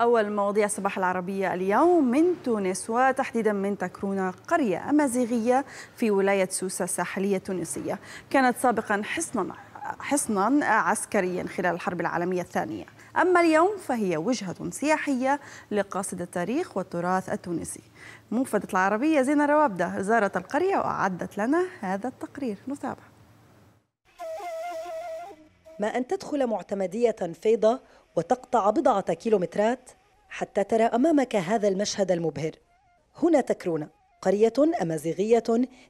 أول مواضيع صباح العربية اليوم من تونس وتحديدا من تكرونة قرية أمازيغية في ولاية سوسة الساحلية التونسية كانت سابقا حصنا حصنا عسكريا خلال الحرب العالمية الثانية أما اليوم فهي وجهة سياحية لقاصد التاريخ والتراث التونسي موفدة العربية زينة روابدة زارت القرية وأعدت لنا هذا التقرير نتابع ما أن تدخل معتمدية فيضة وتقطع بضعة كيلومترات حتى ترى أمامك هذا المشهد المبهر هنا تكرونة قرية أمازيغية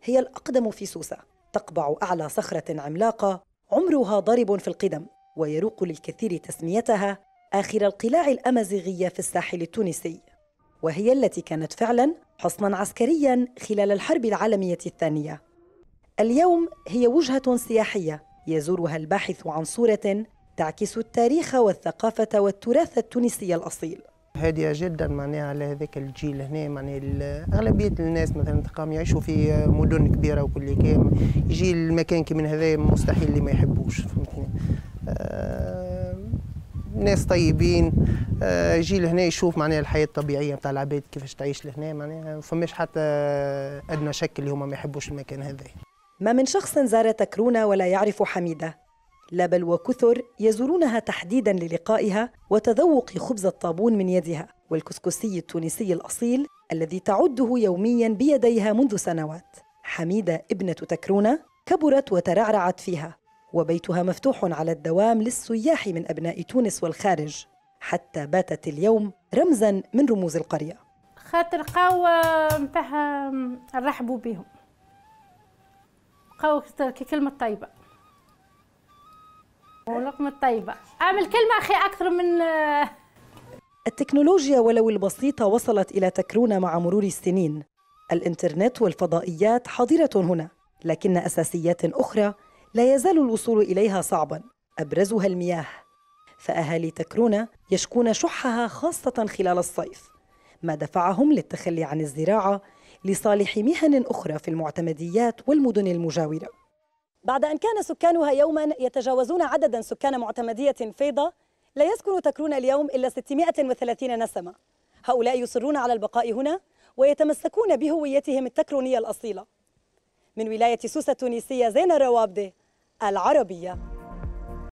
هي الأقدم في سوسة تقبع أعلى صخرة عملاقة عمرها ضارب في القدم ويروق للكثير تسميتها آخر القلاع الأمازيغية في الساحل التونسي وهي التي كانت فعلا حصنا عسكريا خلال الحرب العالمية الثانية اليوم هي وجهة سياحية يزورها الباحث عن صورة تعكس التاريخ والثقافة والتراث التونسي الأصيل هادية جدا معناها على هذاك الجيل هنا معناها أغلبية الناس مثلا تقام يعيشوا في مدن كبيرة وكل كام يجي المكان كي من هذا مستحيل اللي ما يحبوش فهمتني آه، ناس طيبين يجي آه، لهنا يشوف معناها الحياة الطبيعية نتاع العباد كيفاش تعيش لهنا معناها فماش حتى أدنى شك اللي هما ما يحبوش المكان هذا ما من شخص زار تكرونة ولا يعرف حميدة لا بل وكثر يزورونها تحديدا للقائها وتذوق خبز الطابون من يدها والكسكسي التونسي الأصيل الذي تعده يوميا بيديها منذ سنوات حميدة ابنة تكرونة كبرت وترعرعت فيها وبيتها مفتوح على الدوام للسياح من أبناء تونس والخارج حتى باتت اليوم رمزا من رموز القرية خاطر قهوه نتاعها رحبوا بهم بقاو كلمة طيبة ولقمة طيبة أعمل كلمة أخي أكثر من التكنولوجيا ولو البسيطة وصلت إلى تكرونه مع مرور السنين الإنترنت والفضائيات حاضرة هنا لكن أساسيات أخرى لا يزال الوصول إليها صعباً أبرزها المياه فأهالي تكرونة يشكون شحها خاصة خلال الصيف ما دفعهم للتخلي عن الزراعة لصالح مهن أخرى في المعتمديات والمدن المجاورة بعد أن كان سكانها يوما يتجاوزون عددا سكان معتمدية فيضة لا يسكن تكرون اليوم إلا 630 نسمة هؤلاء يصرون على البقاء هنا ويتمسكون بهويتهم التكرونية الأصيلة من ولاية سوسة التونسية زين الروابدة العربية